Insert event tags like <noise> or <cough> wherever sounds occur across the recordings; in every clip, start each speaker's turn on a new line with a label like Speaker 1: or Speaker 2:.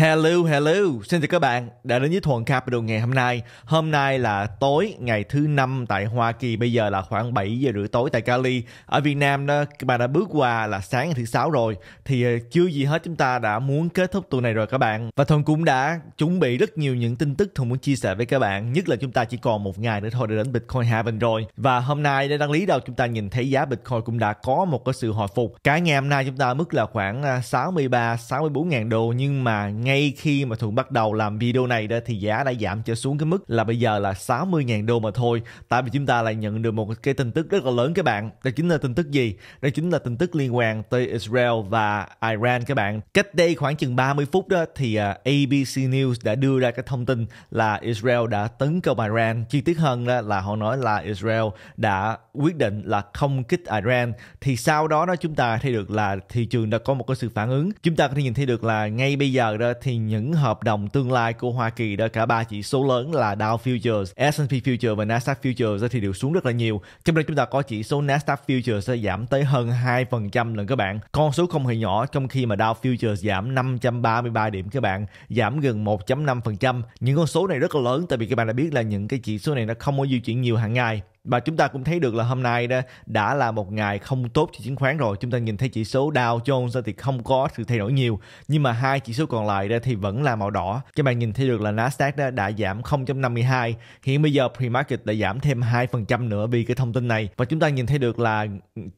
Speaker 1: Hello, hello, xin chào các bạn đã đến với Thuần Capital ngày hôm nay. Hôm nay là tối ngày thứ năm tại Hoa Kỳ, bây giờ là khoảng 7 giờ rưỡi tối tại Cali. Ở Việt Nam đó, các bạn đã bước qua là sáng ngày thứ sáu rồi, thì ờ, chưa gì hết chúng ta đã muốn kết thúc tuần này rồi các bạn. Và Thuần cũng đã chuẩn bị rất nhiều những tin tức Thuần muốn chia sẻ với các bạn, nhất là chúng ta chỉ còn một ngày nữa thôi để đến Bitcoin Haven rồi. Và hôm nay để đăng lý đầu chúng ta nhìn thấy giá Bitcoin cũng đã có một cái sự hồi phục. Cả ngày hôm nay chúng ta mức là khoảng 63, ờ, 64 ngàn đô nhưng mà ngay khi mà Thuận bắt đầu làm video này đó thì giá đã giảm trở xuống cái mức là bây giờ là 60.000 đô mà thôi. Tại vì chúng ta lại nhận được một cái tin tức rất là lớn các bạn. Đó chính là tin tức gì? Đó chính là tin tức liên quan tới Israel và Iran các bạn. Cách đây khoảng chừng 30 phút đó thì à, ABC News đã đưa ra cái thông tin là Israel đã tấn công Iran. Chi tiết hơn đó là họ nói là Israel đã quyết định là không kích Iran. Thì sau đó đó chúng ta thấy được là thị trường đã có một cái sự phản ứng. Chúng ta có thể nhìn thấy được là ngay bây giờ đó thì những hợp đồng tương lai của Hoa Kỳ đó cả ba chỉ số lớn là Dow Futures, S&P Futures và Nasdaq Futures thì đều xuống rất là nhiều. Trong đây chúng ta có chỉ số Nasdaq Futures sẽ giảm tới hơn 2% lần các bạn. Con số không hề nhỏ trong khi mà Dow Futures giảm 533 điểm các bạn, giảm gần 1.5%. Những con số này rất là lớn tại vì các bạn đã biết là những cái chỉ số này nó không có di chuyển nhiều hàng ngày và chúng ta cũng thấy được là hôm nay đó đã là một ngày không tốt cho chứng khoán rồi chúng ta nhìn thấy chỉ số Dow Jones thì không có sự thay đổi nhiều nhưng mà hai chỉ số còn lại thì vẫn là màu đỏ các bạn nhìn thấy được là Nasdaq đó đã giảm 0.52 hiện bây giờ pre-market đã giảm thêm 2% nữa vì cái thông tin này và chúng ta nhìn thấy được là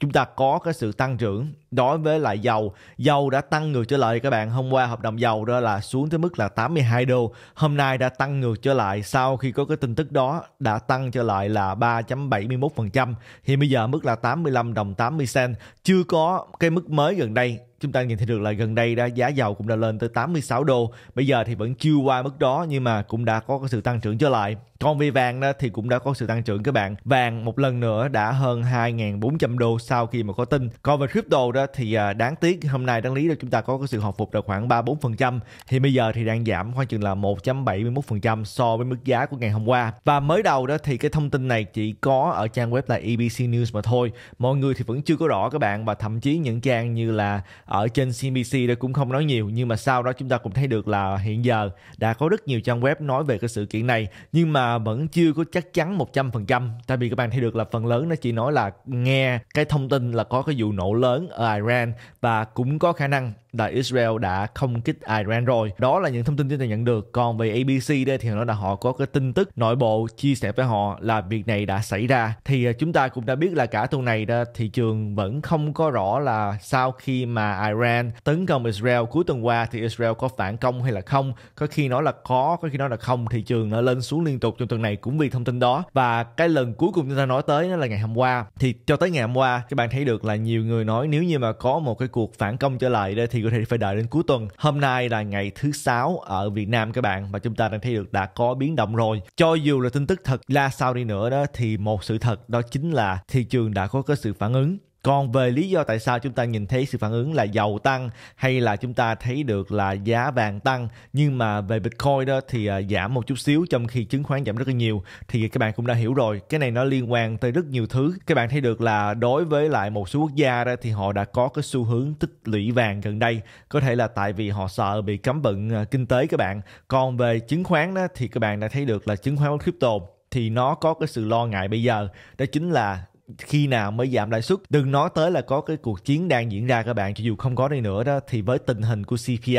Speaker 1: chúng ta có cái sự tăng trưởng đối với lại dầu dầu đã tăng ngược trở lại các bạn hôm qua hợp đồng dầu đó là xuống tới mức là 82 đô hôm nay đã tăng ngược trở lại sau khi có cái tin tức đó đã tăng trở lại là 3 3.71%. Hiện bây giờ mức là 85 đồng 80 cent, chưa có cái mức mới gần đây chúng ta nhìn thấy được là gần đây đã giá dầu cũng đã lên tới 86 đô. Bây giờ thì vẫn chưa qua mức đó nhưng mà cũng đã có sự tăng trưởng trở lại. Còn về vàng đó thì cũng đã có sự tăng trưởng các bạn. Vàng một lần nữa đã hơn 2.400 đô sau khi mà có tin. Còn về crypto đó thì à, đáng tiếc hôm nay đáng lý là chúng ta có sự hồi phục là khoảng 3-4%. Thì bây giờ thì đang giảm khoảng chừng là 1.71% so với mức giá của ngày hôm qua. Và mới đầu đó thì cái thông tin này chỉ có ở trang web là EBC News mà thôi. Mọi người thì vẫn chưa có rõ các bạn và thậm chí những trang như là ở trên CNBC đó cũng không nói nhiều nhưng mà sau đó chúng ta cũng thấy được là hiện giờ đã có rất nhiều trang web nói về cái sự kiện này nhưng mà vẫn chưa có chắc chắn 100% tại vì các bạn thấy được là phần lớn nó chỉ nói là nghe cái thông tin là có cái vụ nổ lớn ở Iran và cũng có khả năng là Israel đã không kích Iran rồi. Đó là những thông tin chúng ta nhận được. Còn về ABC đây thì nó là họ có cái tin tức nội bộ chia sẻ với họ là việc này đã xảy ra. Thì à, chúng ta cũng đã biết là cả tuần này đó, thị trường vẫn không có rõ là sau khi mà Iran tấn công Israel cuối tuần qua thì Israel có phản công hay là không. Có khi nó là có, có khi nó là không. Thị trường nó lên xuống liên tục trong tuần này cũng vì thông tin đó. Và cái lần cuối cùng chúng ta nói tới nó là ngày hôm qua. Thì cho tới ngày hôm qua các bạn thấy được là nhiều người nói nếu như mà có một cái cuộc phản công trở lại đây thì có thể phải đợi đến cuối tuần. Hôm nay là ngày thứ sáu ở Việt Nam các bạn và chúng ta đang thấy được đã có biến động rồi. Cho dù là tin tức thật là sao đi nữa đó thì một sự thật đó chính là thị trường đã có cái sự phản ứng còn về lý do tại sao chúng ta nhìn thấy sự phản ứng là dầu tăng hay là chúng ta thấy được là giá vàng tăng nhưng mà về Bitcoin đó thì à, giảm một chút xíu trong khi chứng khoán giảm rất là nhiều thì các bạn cũng đã hiểu rồi cái này nó liên quan tới rất nhiều thứ các bạn thấy được là đối với lại một số quốc gia đó thì họ đã có cái xu hướng tích lũy vàng gần đây có thể là tại vì họ sợ bị cấm bận à, kinh tế các bạn còn về chứng khoán đó thì các bạn đã thấy được là chứng khoán crypto thì nó có cái sự lo ngại bây giờ đó chính là khi nào mới giảm lãi suất đừng nói tới là có cái cuộc chiến đang diễn ra các bạn cho dù không có đi nữa đó thì với tình hình của CPI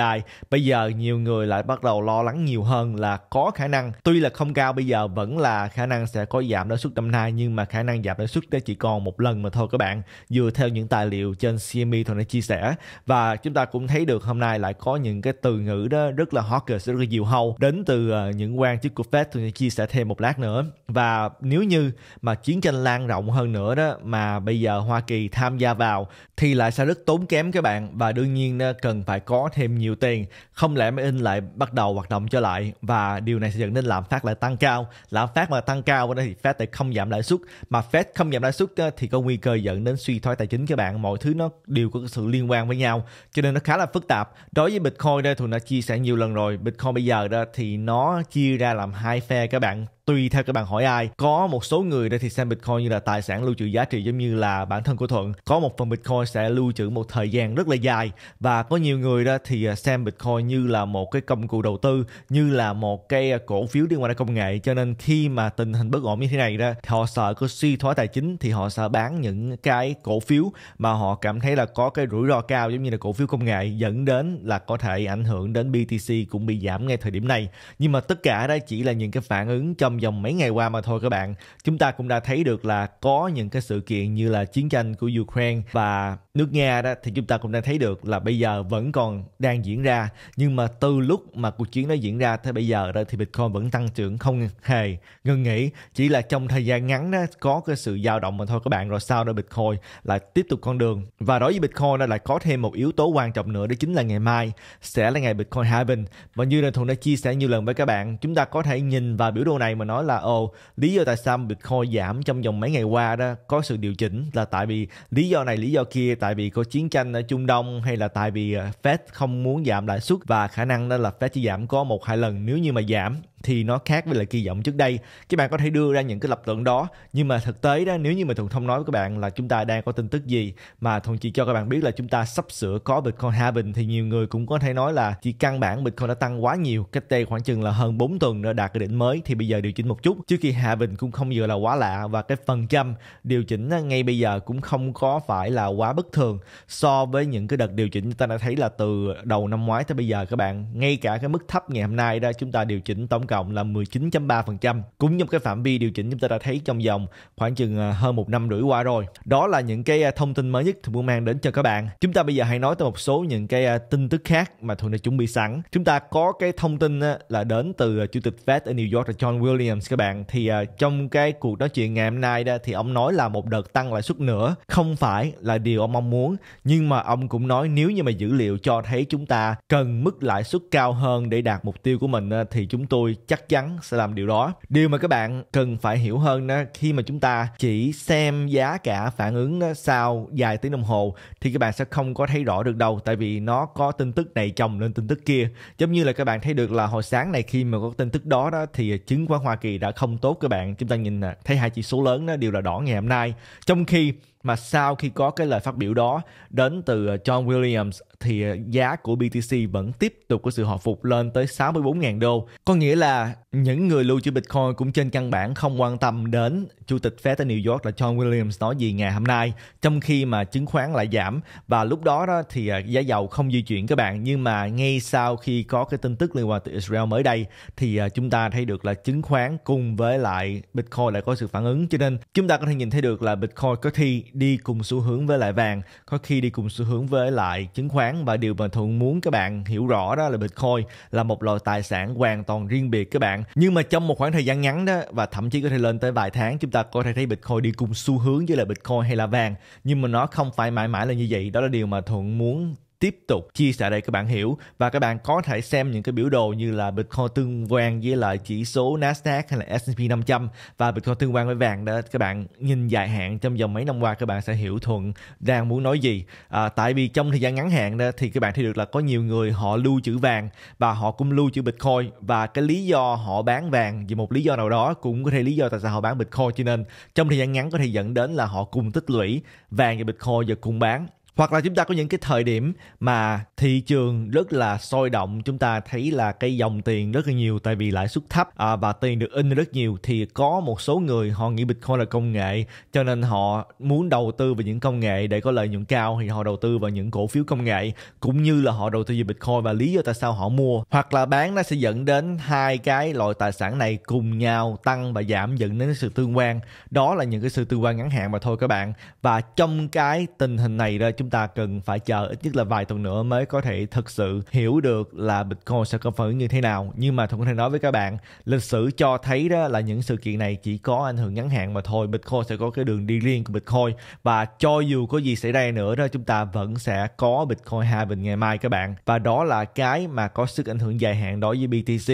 Speaker 1: bây giờ nhiều người lại bắt đầu lo lắng nhiều hơn là có khả năng tuy là không cao bây giờ vẫn là khả năng sẽ có giảm lãi suất năm nay nhưng mà khả năng giảm lãi suất đó chỉ còn một lần mà thôi các bạn dựa theo những tài liệu trên CME thôi đã chia sẻ và chúng ta cũng thấy được hôm nay lại có những cái từ ngữ đó rất là hawkish rất là nhiều hâu đến từ ờ, những quan chức của Fed tôi sẽ chia sẻ thêm một lát nữa và nếu như mà chiến tranh lan rộng hơn nữa nữa đó mà bây giờ Hoa Kỳ tham gia vào thì lại sẽ rất tốn kém các bạn và đương nhiên cần phải có thêm nhiều tiền không lẽ mới in lại bắt đầu hoạt động trở lại và điều này sẽ dẫn đến lạm phát lại tăng cao lạm phát mà tăng cao thì Fed lại không giảm lãi suất mà Fed không giảm lãi suất thì có nguy cơ dẫn đến suy thoái tài chính các bạn mọi thứ nó đều có sự liên quan với nhau cho nên nó khá là phức tạp đối với Bitcoin đây thì đã chia sẻ nhiều lần rồi Bitcoin bây giờ đó thì nó chia ra làm hai phe các bạn tùy theo các bạn hỏi ai có một số người đây thì xem bitcoin như là tài sản lưu trữ giá trị giống như là bản thân của thuận có một phần bitcoin sẽ lưu trữ một thời gian rất là dài và có nhiều người đó thì à, xem bitcoin như là một cái công cụ đầu tư như là một cái à, cổ phiếu liên quan đến công nghệ cho nên khi mà tình hình bất ổn như thế này đó thì họ sợ có suy thoái tài chính thì họ sợ bán những cái cổ phiếu mà họ cảm thấy là có cái rủi ro cao giống như là cổ phiếu công nghệ dẫn đến là có thể ảnh hưởng đến BTC cũng bị giảm ngay thời điểm này nhưng mà tất cả đó chỉ là những cái phản ứng trong trong vòng mấy ngày qua mà thôi các bạn chúng ta cũng đã thấy được là có những cái sự kiện như là chiến tranh của Ukraine và nước Nga đó thì chúng ta cũng đã thấy được là bây giờ vẫn còn đang diễn ra nhưng mà từ lúc mà cuộc chiến nó diễn ra tới bây giờ đó thì Bitcoin vẫn tăng trưởng không hề ngừng nghỉ chỉ là trong thời gian ngắn đó có cái sự dao động mà thôi các bạn rồi sau đó Bitcoin lại tiếp tục con đường và đối với Bitcoin đó lại có thêm một yếu tố quan trọng nữa đó chính là ngày mai sẽ là ngày Bitcoin halving và như là Thuận đã chia sẻ nhiều lần với các bạn chúng ta có thể nhìn vào biểu đồ này mà nói là ồ lý do tại sao Bitcoin giảm trong vòng mấy ngày qua đó có sự điều chỉnh là tại vì lý do này lý do kia tại vì có chiến tranh ở Trung Đông hay là tại vì ờ, Fed không muốn giảm lãi suất và khả năng đó là Fed chỉ giảm có một hai lần nếu như mà giảm thì nó khác với lại kỳ vọng trước đây các bạn có thể đưa ra những cái lập luận đó nhưng mà thực tế đó nếu như mà thuận thông nói với các bạn là chúng ta đang có tin tức gì mà thuận chỉ cho các bạn biết là chúng ta sắp sửa có bitcoin halving thì nhiều người cũng có thể nói là chỉ căn bản bitcoin đã tăng quá nhiều cách đây khoảng chừng là hơn 4 tuần đã đạt cái đỉnh mới thì bây giờ điều chỉnh một chút chứ kỳ bình cũng không vừa là quá lạ và cái phần trăm điều chỉnh ngay bây giờ cũng không có phải là quá bất thường so với những cái đợt điều chỉnh chúng ta đã thấy là từ đầu năm ngoái tới bây giờ các bạn ngay cả cái mức thấp ngày hôm nay đó chúng ta điều chỉnh tổng cộng là 19.3%. Cũng như cái phạm vi điều chỉnh chúng ta đã thấy trong vòng khoảng chừng à, hơn một năm rưỡi qua rồi. Đó là những cái à, thông tin mới nhất Thuận muốn mang đến cho các bạn. Chúng ta bây giờ hãy nói tới một số những cái à, tin tức khác mà Thuận đã chuẩn bị sẵn. Chúng ta có cái thông tin là đến từ Chủ tịch Fed ở New York là John Williams các bạn. Thì trong cái cuộc nói chuyện ngày hôm nay đó thì ông nói là một đợt tăng lãi suất nữa không phải là điều ông mong muốn nhưng mà ông cũng nói nếu như mà dữ liệu cho thấy chúng ta cần mức lãi suất cao hơn để đạt mục tiêu của mình thì chúng tôi chắc chắn sẽ làm điều đó điều mà các bạn cần phải hiểu hơn đó khi mà chúng ta chỉ xem giá cả phản ứng đó, sau vài tiếng đồng hồ thì các bạn sẽ không có thấy rõ được đâu tại vì nó có tin tức này chồng lên tin tức kia giống như là các bạn thấy được là hồi sáng này khi mà có tin tức đó đó thì chứng khoán Hoa Kỳ đã không tốt các bạn chúng ta nhìn à, thấy hai chỉ số lớn đó đều là đỏ ngày hôm nay trong khi mà sau khi có cái lời phát biểu đó đến từ ờ, John Williams thì ờ, giá của BTC vẫn tiếp tục có sự hồi phục lên tới 64.000 đô. Có nghĩa là những người lưu trữ Bitcoin cũng trên căn bản không quan tâm đến Chủ tịch Fed ở New York là John Williams nói gì ngày hôm nay trong khi mà chứng khoán lại giảm và lúc đó đó thì ờ, giá dầu không di chuyển các bạn nhưng mà ngay sau khi có cái tin tức liên quan tới Israel mới đây thì chúng ta thấy được là chứng khoán cùng với lại Bitcoin lại có sự phản ứng cho nên chúng ta có thể nhìn thấy được là Bitcoin có thi đi cùng xu hướng với lại vàng có khi đi cùng xu hướng với lại chứng khoán và điều mà thuận muốn các bạn hiểu rõ đó là bitcoin là một loại tài sản hoàn toàn riêng biệt các bạn nhưng mà trong một khoảng thời gian ngắn đó và thậm chí có thể lên tới vài tháng chúng ta có thể thấy bitcoin đi cùng xu hướng với lại bitcoin hay là vàng nhưng mà nó không phải mãi mãi là như vậy đó là điều mà thuận muốn tiếp tục chia sẻ đây các bạn hiểu và các bạn có thể xem những cái biểu đồ như là Bitcoin tương quan với lại chỉ số Nasdaq hay là S&P 500 và Bitcoin tương quan với vàng đó các bạn nhìn dài hạn trong vòng mấy năm qua các bạn sẽ hiểu thuận đang muốn nói gì à, tại vì trong thời gian ngắn hạn đó thì các bạn thấy được là có nhiều người họ lưu trữ vàng và họ cũng lưu trữ Bitcoin và cái lý do họ bán vàng vì một lý do nào đó cũng có thể lý do tại sao họ bán Bitcoin cho nên trong thời gian ngắn có thể dẫn đến là họ cùng tích lũy vàng và Bitcoin và cùng bán hoặc là chúng ta có những cái thời điểm mà thị trường rất là sôi động chúng ta thấy là cái dòng tiền rất là nhiều tại vì lãi suất thấp à, và tiền được in rất nhiều thì có một số người họ nghĩ bitcoin là công nghệ cho nên họ muốn đầu tư vào những công nghệ để có lợi nhuận cao thì họ đầu tư vào những cổ phiếu công nghệ cũng như là họ đầu tư vào bitcoin và lý do tại sao họ mua hoặc là bán nó sẽ dẫn đến hai cái loại tài sản này cùng nhau tăng và giảm dẫn đến sự tương quan đó là những cái sự tương quan ngắn hạn mà thôi các bạn và trong cái tình hình này ra chúng ta cần phải chờ ít nhất là vài tuần nữa mới có thể thực sự hiểu được là Bitcoin sẽ có phản ứng như thế nào. Nhưng mà Thuận có thể nói với các bạn, lịch sử cho thấy đó là những sự kiện này chỉ có ảnh hưởng ngắn hạn mà thôi. Bitcoin sẽ có cái đường đi riêng của Bitcoin và cho dù có gì xảy ra nữa đó chúng ta vẫn sẽ có Bitcoin hai bình ngày mai các bạn. Và đó là cái mà có sức ảnh hưởng dài hạn đối với BTC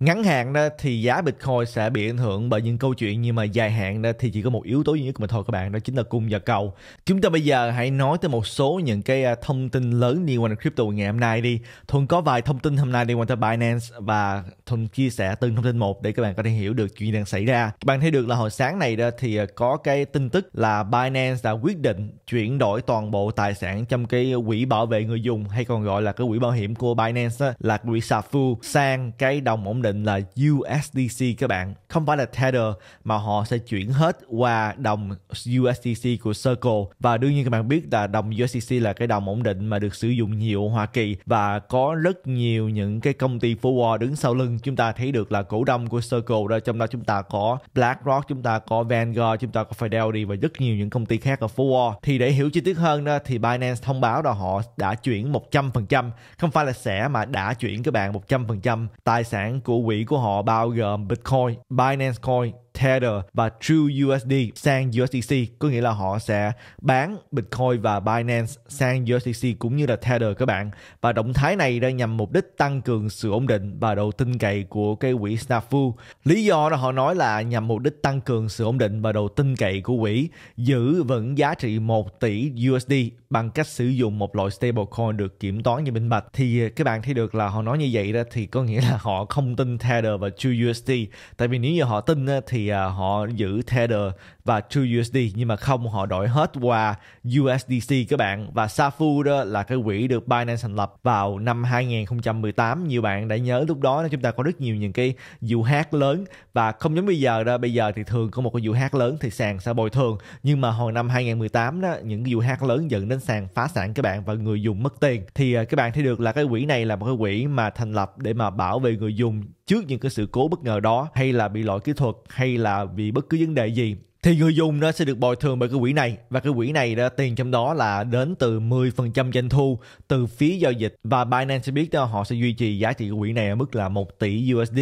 Speaker 1: ngắn hạn đó thì giá Bitcoin sẽ bị ảnh hưởng bởi những câu chuyện nhưng mà dài hạn đó thì chỉ có một yếu tố duy nhất mà thôi các bạn đó chính là cung và cầu. Chúng ta bây giờ hãy nói tới một số những cái à, thông tin lớn liên quan đến crypto ngày hôm nay đi. Thuần có vài thông tin hôm nay liên quan tới Binance và Thuần chia sẻ từng thông tin một để các bạn có thể hiểu được chuyện đang xảy ra. Các bạn thấy được là hồi sáng này đó thì à, có cái tin tức là Binance đã quyết định chuyển đổi toàn bộ tài sản trong cái quỹ bảo vệ người dùng hay còn gọi là cái quỹ bảo hiểm của Binance đó, là quỹ Safu sang cái đồng ổn định định là USDC các bạn không phải là Tether mà họ sẽ chuyển hết qua đồng USDC của Circle và đương nhiên các bạn biết là đồng USDC là cái đồng ổn định mà được sử dụng nhiều ở Hoa Kỳ và có rất nhiều những cái công ty forward đứng sau lưng chúng ta thấy được là cổ đông của Circle đó trong đó chúng ta có BlackRock chúng ta có Vanguard chúng ta có Fidelity và rất nhiều những công ty khác ở forward thì để hiểu chi tiết hơn đó thì Binance thông báo là họ đã chuyển 100% không phải là sẽ mà đã chuyển các bạn 100% tài sản của bộ quỹ của họ bao gồm Bitcoin, Binance Coin, Tether và True USD sang USDC có nghĩa là họ sẽ bán Bitcoin và Binance sang USDC cũng như là Tether các bạn và động thái này đang nhằm mục đích tăng cường sự ổn định và độ tin cậy của cái quỹ Snafu lý do là họ nói là nhằm mục đích tăng cường sự ổn định và độ tin cậy của quỹ giữ vững giá trị 1 tỷ USD bằng cách sử dụng một loại stablecoin được kiểm toán như minh bạch thì ờ, các bạn thấy được là họ nói như vậy đó thì có nghĩa là họ không tin Tether và True USD. tại vì nếu như họ tin thì thì uh, họ giữ Tether và 2 USD nhưng mà không họ đổi hết qua USDC các bạn và Safu đó là cái quỹ được Binance thành lập vào năm 2018 nhiều bạn đã nhớ lúc đó chúng ta có rất nhiều những cái vụ hát lớn và không giống bây giờ đó bây giờ thì thường có một cái vụ hát lớn thì sàn sẽ bồi thường nhưng mà hồi năm 2018 đó những vụ hát lớn dẫn đến sàn phá sản các bạn và người dùng mất tiền thì uh, các bạn thấy được là cái quỹ này là một cái quỹ mà thành lập để mà bảo vệ người dùng trước những cái sự cố bất ngờ đó hay là bị lỗi kỹ thuật hay là vì bất cứ vấn đề gì thì người dùng nó sẽ được bồi thường bởi cái quỹ này và cái quỹ này đó tiền trong đó là đến từ 10% doanh thu từ phí giao dịch và Binance sẽ biết đó họ sẽ duy trì giá trị của quỹ này ở mức là 1 tỷ USD.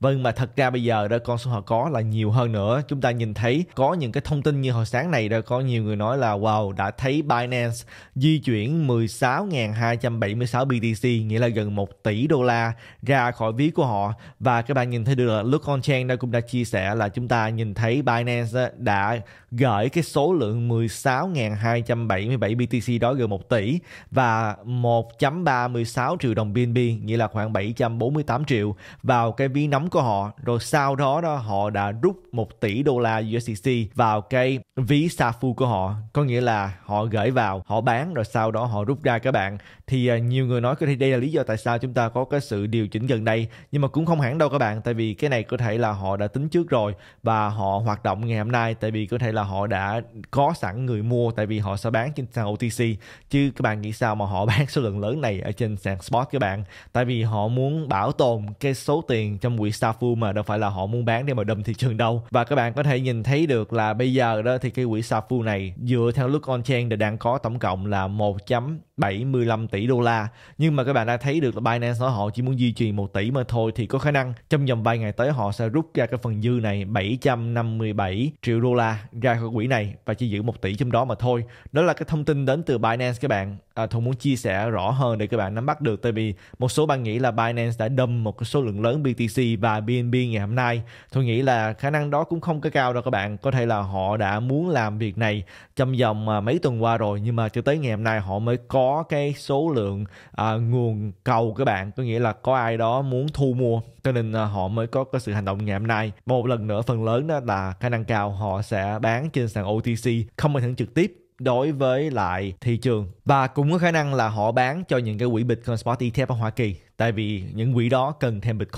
Speaker 1: Vâng mà thật ra bây giờ đó con số họ có là nhiều hơn nữa. Chúng ta nhìn thấy có những cái thông tin như hồi sáng này đó có nhiều người nói là wow đã thấy Binance di chuyển 16.276 BTC nghĩa là gần 1 tỷ đô la ra khỏi ví của họ và các bạn nhìn thấy được là Luke On Chain đã cũng đã chia sẻ là chúng ta nhìn thấy Binance đã gửi cái số lượng 16.277 BTC đó gần 1 tỷ và 1.36 triệu đồng BNB nghĩa là khoảng 748 triệu vào cái ví nóng của họ rồi sau đó đó họ đã rút 1 tỷ đô la USDC vào cái ví Safu của họ có nghĩa là họ gửi vào họ bán rồi sau đó họ rút ra các bạn thì à, nhiều người nói có thể đây là lý do tại sao chúng ta có cái sự điều chỉnh gần đây nhưng mà cũng không hẳn đâu các bạn tại vì cái này có thể là họ đã tính trước rồi và họ hoạt động ngày hôm nay tại vì có thể là là họ đã có sẵn người mua tại vì họ sẽ bán trên sàn OTC chứ các bạn nghĩ sao mà họ <laughs> bán số lượng lớn này ở trên sàn spot các bạn tại vì họ muốn bảo tồn cái số tiền trong quỹ Safu mà đâu phải là họ muốn bán để mà đâm thị trường đâu và các bạn có thể nhìn thấy được là bây giờ đó thì cái quỹ Safu này dựa theo look on chain thì đang có tổng cộng là 1.75 tỷ đô la nhưng mà các bạn đã thấy được là Binance nói họ chỉ muốn duy trì 1 tỷ mà thôi thì có khả năng trong vòng vài ngày tới họ sẽ rút ra cái phần dư này 757 triệu đô la ra ra khỏi quỹ này và chỉ giữ 1 tỷ trong đó mà thôi. Đó là cái thông tin đến từ Binance các bạn. À, Thông muốn chia sẻ rõ hơn để các bạn nắm bắt được tại vì một số bạn nghĩ là Binance đã đâm một số lượng lớn BTC và BNB ngày hôm nay. Tôi nghĩ là khả năng đó cũng không có cao đâu các bạn. Có thể là họ đã muốn làm việc này trong vòng à, mấy tuần qua rồi nhưng mà cho tới ngày hôm nay họ mới có cái số lượng à, nguồn cầu các bạn có nghĩa là có ai đó muốn thu mua cho nên à, họ mới có có sự hành động ngày hôm nay một lần nữa phần lớn đó là khả năng cao họ sẽ bán trên sàn OTC không ảnh hưởng trực tiếp đối với lại thị trường và cũng có khả năng là họ bán cho những cái quỹ Bitcoin Spot ETF ở Hoa Kỳ tại vì những quỹ đó cần thêm Bitcoin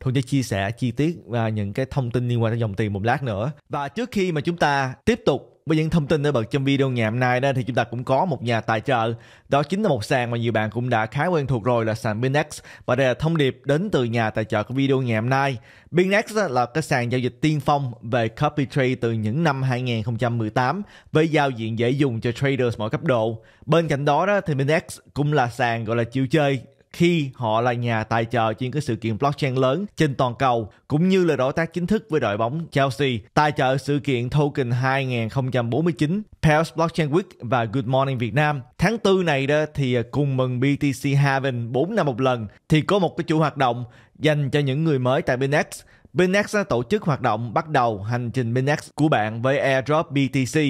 Speaker 1: thôi sẽ chia sẻ chi tiết và những cái thông tin liên quan đến dòng tiền một lát nữa và trước khi mà chúng ta tiếp tục với những thông tin nổi bật trong video ngày hôm nay đó thì chúng ta cũng có một nhà tài trợ. Đó chính là một sàn mà nhiều bạn cũng đã khá quen thuộc rồi là sàn Binex và đây là thông điệp đến từ nhà tài trợ của video ngày hôm nay. Binex là cái sàn giao dịch tiên phong về copy trade từ những năm 2018 với giao diện dễ dùng cho traders mọi cấp độ. Bên cạnh đó, đó thì Binex cũng là sàn gọi là chịu chơi khi họ là nhà tài trợ trên cái sự kiện blockchain lớn trên toàn cầu cũng như là đối tác chính thức với đội bóng Chelsea tài trợ sự kiện Token 2049 Paris Blockchain Week và Good Morning Việt Nam. Tháng 4 này đó thì cùng mừng BTC Haven 4 năm một lần thì có một cái chủ hoạt động dành cho những người mới tại binance Binex đã tổ chức hoạt động bắt đầu hành trình Binex của bạn với airdrop BTC.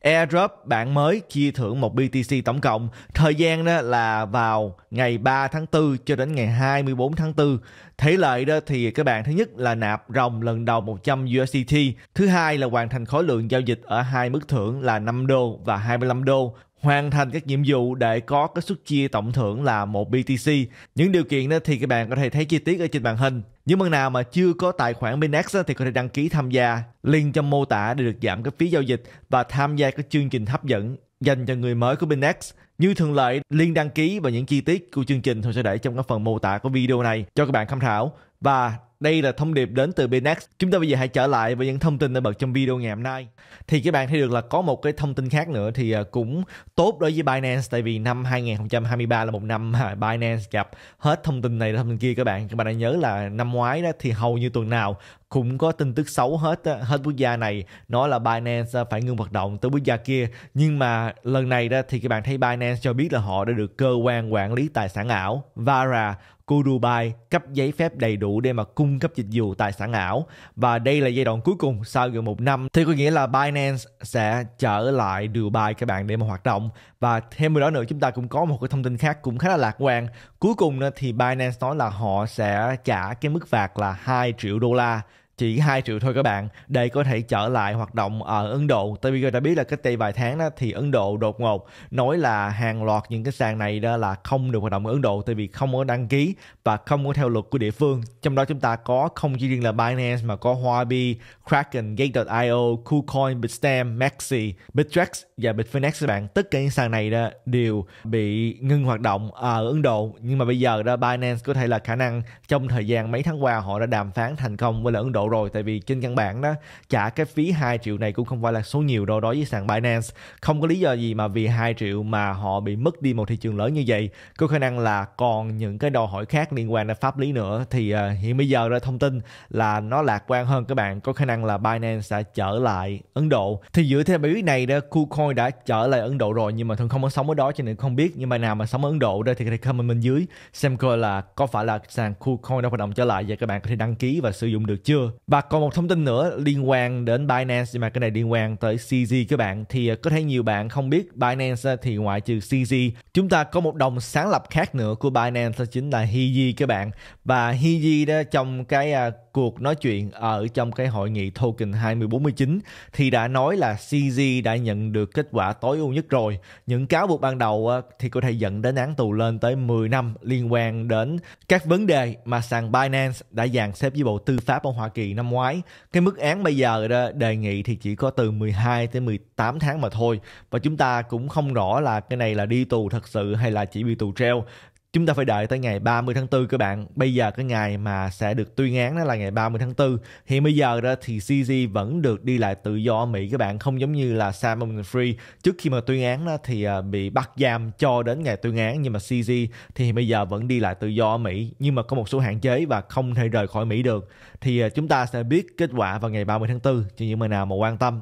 Speaker 1: Airdrop bạn mới chia thưởng một BTC tổng cộng. Thời gian đó là vào ngày 3 tháng 4 cho đến ngày 24 tháng 4. Thế lợi đó thì các bạn thứ nhất là nạp rồng lần đầu 100 USDT. Thứ hai là hoàn thành khối lượng giao dịch ở hai mức thưởng là 5 đô và 25 đô hoàn thành các nhiệm vụ để có cái suất chia tổng thưởng là một BTC. Những điều kiện đó thì các bạn có thể thấy chi tiết ở trên màn hình. Những bạn nào mà chưa có tài khoản Binex thì có thể đăng ký tham gia link trong mô tả để được giảm cái phí giao dịch và tham gia các chương trình hấp dẫn dành cho người mới của Binex. Như thường lệ, link đăng ký và những chi tiết của chương trình tôi sẽ để trong các phần mô tả của video này cho các bạn tham khảo. Và đây là thông điệp đến từ Binex. Chúng ta bây giờ hãy trở lại với những thông tin đã bật trong video ngày hôm nay. Thì các bạn thấy được là có một cái thông tin khác nữa thì à, cũng tốt đối với Binance tại vì năm 2023 là một năm mà Binance gặp hết thông tin này thông tin kia các bạn. Các bạn đã nhớ là năm ngoái đó thì hầu như tuần nào cũng có tin tức xấu hết hết quốc gia này nói là Binance à, phải ngừng hoạt động tới quốc gia kia nhưng mà lần này đó thì các bạn thấy Binance cho biết là họ đã được cơ quan quản lý tài sản ảo VARA Kurubai cấp giấy phép đầy đủ để mà cung cấp dịch vụ tài sản ảo. Và đây là giai đoạn cuối cùng sau gần một năm thì có nghĩa là Binance sẽ trở lại Dubai các bạn để mà hoạt động. Và thêm đó nữa chúng ta cũng có một cái thông tin khác cũng khá là lạc quan. Cuối cùng thì Binance nói là họ sẽ trả cái mức phạt là 2 triệu đô la chỉ 2 triệu thôi các bạn để có thể trở lại hoạt động ở Ấn Độ. Tại vì người ta biết là cách đây vài tháng đó thì Ấn Độ đột ngột nói là hàng loạt những cái sàn này đó là không được hoạt động ở Ấn Độ tại vì không có đăng ký và không muốn theo luật của địa phương. Trong đó chúng ta có không chỉ riêng là Binance mà có Huobi, Kraken, Gate.io, KuCoin, Bitstamp, Maxi, Bittrex và Bitfinex các bạn. Tất cả những sàn này đó đều bị ngưng hoạt động ở Ấn Độ nhưng mà bây giờ đó Binance có thể là khả năng trong thời gian mấy tháng qua họ đã đàm phán thành công với là Ấn Độ rồi tại vì trên căn bản đó trả cái phí 2 triệu này cũng không phải là số nhiều đâu đối với sàn Binance. Không có lý do gì mà vì 2 triệu mà họ bị mất đi một thị trường lớn như vậy. Có khả năng là còn những cái đòi hỏi khác liên quan đến pháp lý nữa thì uh, hiện bây giờ ra thông tin là nó lạc quan hơn các bạn có khả năng là Binance sẽ trở lại Ấn Độ thì dựa theo bài viết này đó KuCoin đã trở lại Ấn Độ rồi nhưng mà thường không có sống ở đó cho nên không biết nhưng mà nào mà sống ở Ấn Độ đó thì có thể comment bên dưới xem coi là có phải là sàn KuCoin đã hoạt động trở lại và các bạn có thể đăng ký và sử dụng được chưa và còn một thông tin nữa liên quan đến Binance nhưng mà cái này liên quan tới CZ các bạn thì à, có thể nhiều bạn không biết Binance thì ngoại trừ CZ chúng ta có một đồng sáng lập khác nữa của Binance đó chính là Hiji Hiji các bạn và Hiji đó trong cái à, cuộc nói chuyện ở trong cái hội nghị Token 2049 thì đã nói là CZ đã nhận được kết quả tối ưu nhất rồi. Những cáo buộc ban đầu à, thì có thể dẫn đến án tù lên tới 10 năm liên quan đến các vấn đề mà sàn Binance đã dàn xếp với Bộ Tư pháp ở Hoa Kỳ năm ngoái. Cái mức án bây giờ đó đề nghị thì chỉ có từ 12 tới 18 tháng mà thôi và chúng ta cũng không rõ là cái này là đi tù thật sự hay là chỉ bị tù treo chúng ta phải đợi tới ngày 30 tháng 4 các bạn. Bây giờ cái ngày mà sẽ được tuyên án đó là ngày 30 tháng 4. Hiện bây giờ đó thì CZ vẫn được đi lại tự do ở Mỹ các bạn, không giống như là Sam Free trước khi mà tuyên án đó thì ờ, bị bắt giam cho đến ngày tuyên án nhưng mà CZ thì bây giờ vẫn đi lại tự do ở Mỹ nhưng mà có một số hạn chế và không thể rời khỏi Mỹ được. Thì ờ, chúng ta sẽ biết kết quả vào ngày 30 tháng 4 cho những người nào mà quan tâm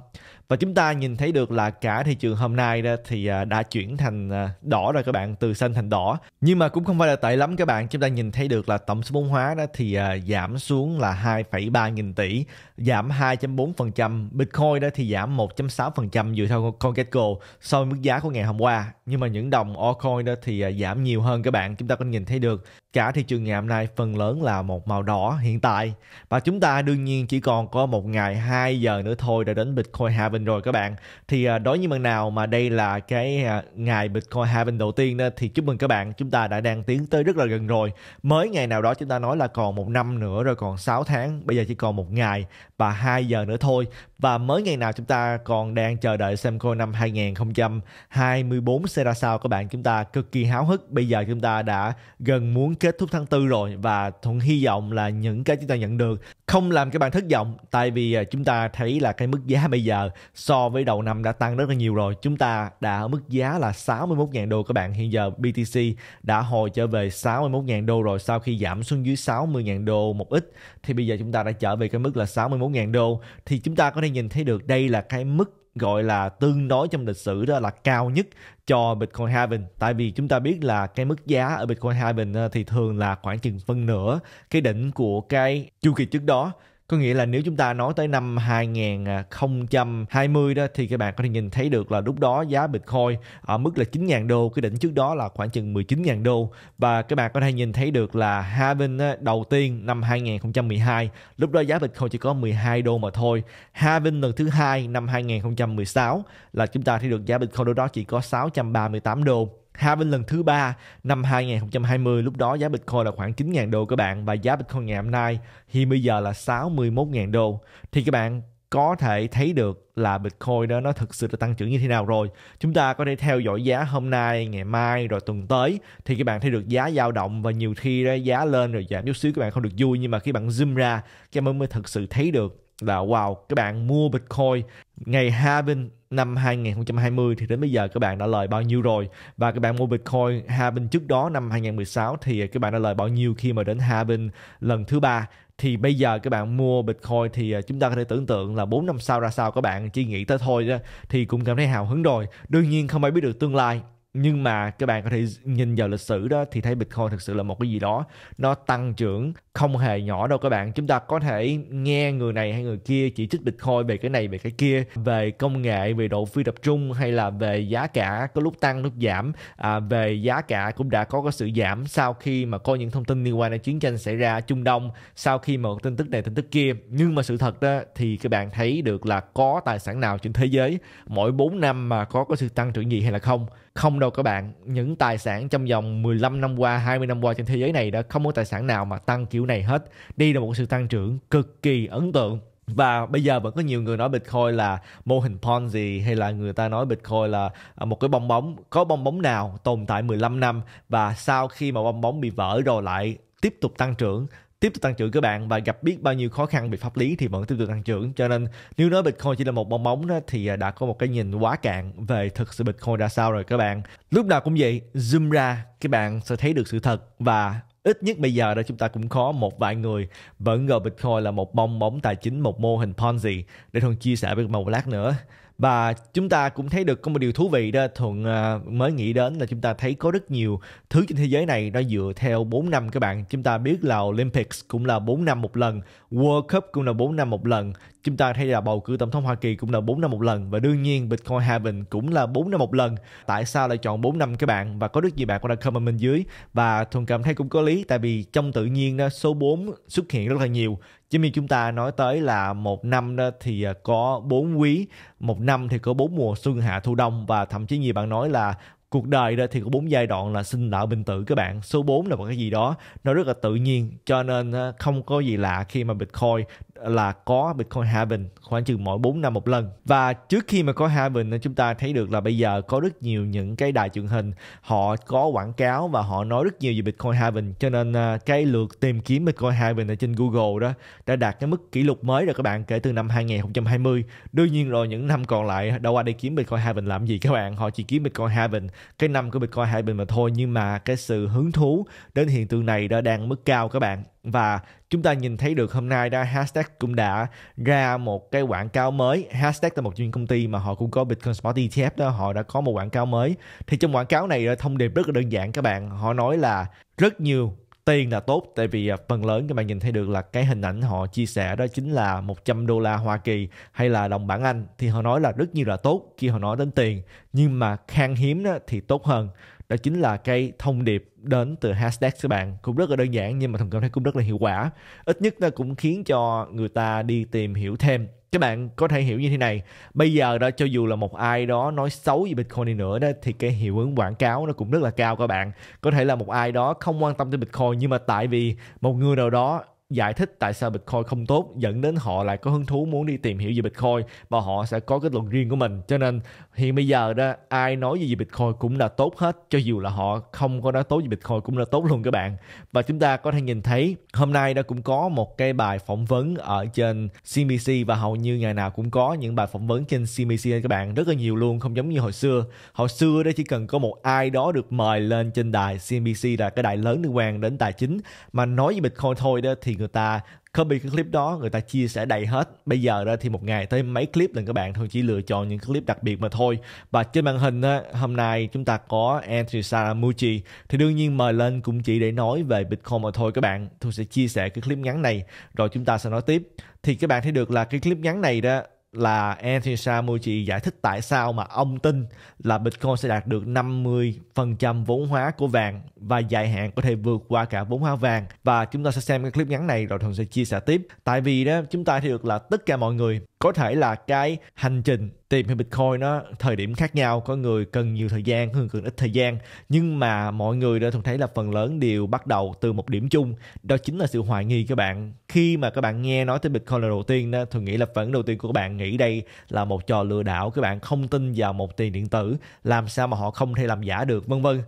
Speaker 1: và chúng ta nhìn thấy được là cả thị trường hôm nay đó thì à, đã chuyển thành à, đỏ rồi các bạn từ xanh thành đỏ nhưng mà cũng không phải là tệ lắm các bạn chúng ta nhìn thấy được là tổng số vốn hóa đó thì à, giảm xuống là 2,3 nghìn tỷ giảm 2.4% Bitcoin đó thì giảm 1.6% dựa theo CoinGecko so với mức giá của ngày hôm qua nhưng mà những đồng altcoin đó thì giảm nhiều hơn các bạn chúng ta có nhìn thấy được Cả thị trường ngày hôm nay phần lớn là một màu đỏ hiện tại và chúng ta đương nhiên chỉ còn có một ngày 2 giờ nữa thôi đã đến Bitcoin Haven rồi các bạn. Thì à, đối như bằng nào mà đây là cái à, ngày Bitcoin Haven đầu tiên đó, thì chúc mừng các bạn chúng ta đã đang tiến tới rất là gần rồi. Mới ngày nào đó chúng ta nói là còn một năm nữa rồi còn 6 tháng, bây giờ chỉ còn một ngày và 2 giờ nữa thôi. Và mới ngày nào chúng ta còn đang chờ đợi xem coi năm 2024 sẽ ra sao các bạn chúng ta cực kỳ háo hức. Bây giờ chúng ta đã gần muốn kết thúc tháng tư rồi và thuận hy vọng là những cái chúng ta nhận được không làm các bạn thất vọng tại vì à, chúng ta thấy là cái mức giá bây giờ so với đầu năm đã tăng rất là nhiều rồi chúng ta đã ở mức giá là 61.000 đô các bạn hiện giờ BTC đã hồi trở về 61.000 đô rồi sau khi giảm xuống dưới 60.000 đô một ít thì bây giờ chúng ta đã trở về cái mức là 61.000 đô thì chúng ta có thể nhìn thấy được đây là cái mức gọi là tương đối trong lịch sử đó là cao nhất cho Bitcoin halving. tại vì chúng ta biết là cái mức giá ở Bitcoin halving ờ, thì thường là khoảng chừng phân nửa cái đỉnh của cái chu kỳ trước đó có nghĩa là nếu chúng ta nói tới năm 2020 đó thì các bạn có thể nhìn thấy được là lúc đó giá Bitcoin ở mức là 9.000 đô, cái đỉnh trước đó là khoảng chừng 19.000 đô và các bạn có thể nhìn thấy được là halving đầu tiên năm 2012 lúc đó giá Bitcoin chỉ có 12 đô mà thôi. Halving lần thứ hai năm 2016 là chúng ta thấy được giá Bitcoin lúc đó chỉ có 638 đô Halving lần thứ ba năm 2020 lúc đó giá Bitcoin là khoảng 9.000 đô các bạn và giá Bitcoin ngày hôm nay thì bây giờ là 61.000 đô thì các bạn có thể thấy được là Bitcoin đó nó thực sự là tăng trưởng như thế nào rồi. Chúng ta có thể theo dõi giá hôm nay, ngày mai rồi tuần tới thì các bạn thấy được giá dao động và nhiều khi đó giá lên rồi giảm chút xíu các bạn không được vui nhưng mà khi bạn zoom ra các bạn mới thực sự thấy được là wow các bạn mua Bitcoin ngày halving năm 2020 thì đến bây giờ các bạn đã lời bao nhiêu rồi và các bạn mua Bitcoin halving trước đó năm 2016 thì các bạn đã lời bao nhiêu khi mà đến halving lần thứ ba thì bây giờ các bạn mua Bitcoin thì à, chúng ta có thể tưởng tượng là 4 năm sau ra sao các bạn chỉ nghĩ tới thôi đó thì cũng cảm thấy hào hứng rồi đương nhiên không ai biết được tương lai nhưng mà các bạn có thể nhìn vào lịch sử đó thì thấy Bitcoin thực sự là một cái gì đó nó tăng trưởng không hề nhỏ đâu các bạn chúng ta có thể nghe người này hay người kia chỉ trích bitcoin về cái này về cái kia về công nghệ về độ phi tập trung hay là về giá cả có lúc tăng lúc giảm à, về giá cả cũng đã có cái sự giảm sau khi mà có những thông tin liên quan đến chiến tranh xảy ra trung đông sau khi mà tin tức này tin tức kia nhưng mà sự thật đó thì các bạn thấy được là có tài sản nào trên thế giới mỗi 4 năm mà có có sự tăng trưởng gì hay là không không đâu các bạn những tài sản trong vòng 15 năm qua 20 năm qua trên thế giới này đã không có tài sản nào mà tăng kiểu kiểu này hết đi là một sự tăng trưởng cực kỳ ấn tượng và bây giờ vẫn có nhiều người nói Bitcoin là mô hình Ponzi hay là người ta nói Bitcoin là à, một cái bong bóng có bong bóng nào tồn tại 15 năm và sau khi mà bong bóng bị vỡ rồi lại tiếp tục tăng trưởng tiếp tục tăng trưởng các bạn và gặp biết bao nhiêu khó khăn về pháp lý thì vẫn tiếp tục tăng trưởng cho nên nếu nói Bitcoin chỉ là một bong bóng thì à, đã có một cái nhìn quá cạn về thực sự Bitcoin ra sao rồi các bạn lúc nào cũng vậy zoom ra các bạn sẽ thấy được sự thật và ít nhất bây giờ đó chúng ta cũng có một vài người vẫn ngờ Bitcoin là một bong bóng tài chính, một mô hình Ponzi để Thuần chia sẻ với một lát nữa và chúng ta cũng thấy được có một điều thú vị đó thuận à, mới nghĩ đến là chúng ta thấy có rất nhiều thứ trên thế giới này nó dựa theo 4 năm các bạn chúng ta biết là Olympics cũng là 4 năm một lần World Cup cũng là 4 năm một lần chúng ta thấy là bầu cử tổng thống Hoa Kỳ cũng là 4 năm một lần và đương nhiên Bitcoin Haven cũng là 4 năm một lần tại sao lại chọn 4 năm các bạn và có rất nhiều bạn cũng đã comment bên dưới và thuận cảm thấy cũng có lý tại vì trong tự nhiên đó, số 4 xuất hiện rất là nhiều Giống như chúng ta nói tới là một năm đó thì à, có bốn quý, một năm thì có bốn mùa xuân hạ thu đông và thậm chí nhiều bạn nói là cuộc đời đó thì có bốn giai đoạn là sinh lão bệnh tử các bạn số 4 là một cái gì đó nó rất là tự nhiên cho nên à, không có gì lạ khi mà bitcoin là có Bitcoin halving khoảng chừng mỗi 4 năm một lần và trước khi mà có halving chúng ta thấy được là bây giờ có rất nhiều những cái đài truyền hình họ có quảng cáo và họ nói rất nhiều về Bitcoin halving cho nên à, cái lượt tìm kiếm Bitcoin halving ở trên Google đó đã đạt cái mức kỷ lục mới rồi các bạn kể từ năm 2020 đương nhiên rồi những năm còn lại đâu ai đi kiếm Bitcoin halving làm gì các bạn họ chỉ kiếm Bitcoin halving cái năm của Bitcoin halving mà thôi nhưng mà cái sự hứng thú đến hiện tượng này đã đang mức cao các bạn và chúng ta nhìn thấy được hôm nay đã hashtag cũng đã ra một cái quảng cáo mới hashtag là một chuyên công ty mà họ cũng có bitcoin spot etf đó họ đã có một quảng cáo mới thì trong quảng cáo này thông điệp rất là đơn giản các bạn họ nói là rất nhiều tiền là tốt tại vì à, phần lớn các bạn nhìn thấy được là cái hình ảnh họ chia sẻ đó chính là 100 đô la Hoa Kỳ hay là đồng bảng Anh thì họ nói là rất nhiều là tốt khi họ nói đến tiền nhưng mà khan hiếm đó thì tốt hơn đó chính là cái thông điệp đến từ hashtag các bạn cũng rất là đơn giản nhưng mà thầm cảm thấy cũng rất là hiệu quả ít nhất nó cũng khiến cho người ta đi tìm hiểu thêm các bạn có thể hiểu như thế này bây giờ đó cho dù là một ai đó nói xấu về bitcoin đi nữa đó thì cái hiệu ứng quảng cáo nó cũng rất là cao các bạn có thể là một ai đó không quan tâm tới bitcoin nhưng mà tại vì một người nào đó giải thích tại sao Bitcoin không tốt dẫn đến họ lại có hứng thú muốn đi tìm hiểu về Bitcoin và họ sẽ có kết luận riêng của mình cho nên hiện bây giờ đó ai nói gì về Bitcoin cũng là tốt hết cho dù là họ không có nói tốt về Bitcoin cũng là tốt luôn các bạn và chúng ta có thể nhìn thấy hôm nay đó cũng có một cái bài phỏng vấn ở trên CNBC và hầu như ngày nào cũng có những bài phỏng vấn trên CNBC các bạn rất là nhiều luôn không giống như hồi xưa hồi xưa đó chỉ cần có một ai đó được mời lên trên đài CNBC là cái đài lớn liên quan đến tài chính mà nói về Bitcoin thôi đó thì người ta copy cái clip đó người ta chia sẻ đầy hết bây giờ ra thì một ngày tới mấy clip lần các bạn thường chỉ lựa chọn những clip đặc biệt mà thôi và trên màn hình á, hôm nay chúng ta có Andrew Saramucci thì đương nhiên mời lên cũng chỉ để nói về Bitcoin mà thôi các bạn tôi sẽ chia sẻ cái clip ngắn này rồi chúng ta sẽ nói tiếp thì các bạn thấy được là cái clip ngắn này đó là Anthony Scaramucci giải thích tại sao mà ông tin là Bitcoin sẽ đạt được 50% vốn hóa của vàng và dài hạn có thể vượt qua cả vốn hóa vàng và chúng ta sẽ xem cái clip ngắn này rồi thường sẽ chia sẻ tiếp tại vì đó chúng ta thấy được là tất cả mọi người có thể là cái hành trình tìm hiểu Bitcoin nó thời điểm khác nhau có người cần nhiều thời gian hơn cần ít thời gian nhưng mà mọi người đã thường thấy là phần lớn đều bắt đầu từ một điểm chung đó chính là sự hoài nghi các bạn khi mà các bạn nghe nói tới Bitcoin lần đầu tiên đó thường nghĩ là phản đầu tiên của các bạn nghĩ đây là một trò lừa đảo các bạn không tin vào một tiền điện tử làm sao mà họ không thể làm giả được vân vân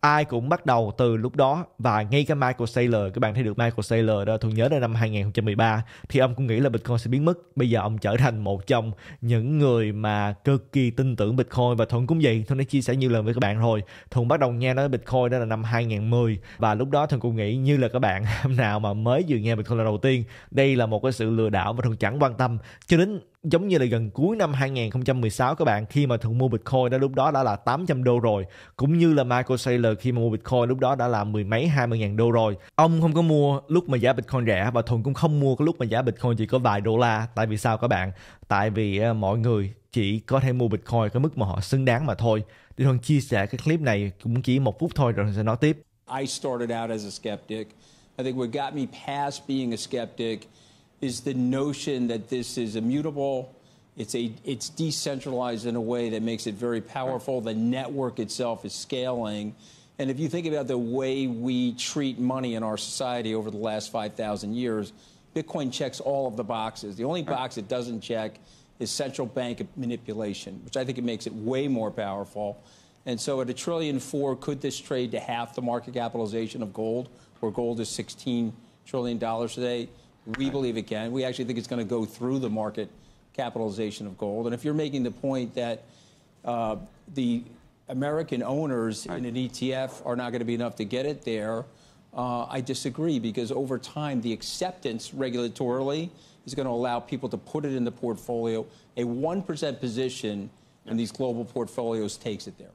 Speaker 1: ai cũng bắt đầu từ lúc đó và ngay cả Michael Saylor các bạn thấy được Michael Saylor đó tôi nhớ là năm 2013 thì ông cũng nghĩ là Bitcoin sẽ biến mất bây giờ ông trở thành một trong những người mà cực kỳ tin tưởng Bitcoin và Thuận cũng vậy Thuận đã chia sẻ nhiều lần với các bạn rồi Thuận bắt đầu nghe nói Bitcoin đó là năm 2010 và lúc đó Thuận cũng nghĩ như là các bạn <laughs> nào mà mới vừa nghe Bitcoin lần đầu tiên đây là một cái sự lừa đảo và Thuận chẳng quan tâm cho đến giống như là gần cuối năm 2016 các bạn khi mà thường mua Bitcoin đó lúc đó đã là 800 đô rồi cũng như là Michael Saylor khi mà mua Bitcoin lúc đó đã là mười mấy 20 ngàn đô rồi ông không có mua lúc mà giá Bitcoin rẻ và Thuận cũng không mua cái lúc mà giá Bitcoin chỉ có vài đô la tại vì sao các bạn tại vì ờ, mọi người chỉ có thể mua Bitcoin cái mức mà họ xứng đáng mà thôi thì Thuận chia sẻ cái clip này cũng chỉ một phút thôi rồi sẽ nói tiếp
Speaker 2: I started out as a skeptic I think what got me past being a skeptic is the notion that this is immutable. It's a it's decentralized in a way that makes it very powerful. The network itself is scaling. And if you think about the way we treat money in our society over the last 5,000 years, Bitcoin checks all of the boxes. The only box it doesn't check is central bank manipulation, which I think it makes it way more powerful. And so at a trillion four, could this trade to half the market capitalization of gold, where gold is 16 trillion dollars today? We right. believe it can. We actually think it's going to go through the market capitalization of gold. And if you're making the point that uh, the American owners right. in an ETF are not going to be enough to get it there, uh, I disagree because over time the acceptance regulatorily is going to allow people to put it in the portfolio. A 1% position in these global portfolios takes it there.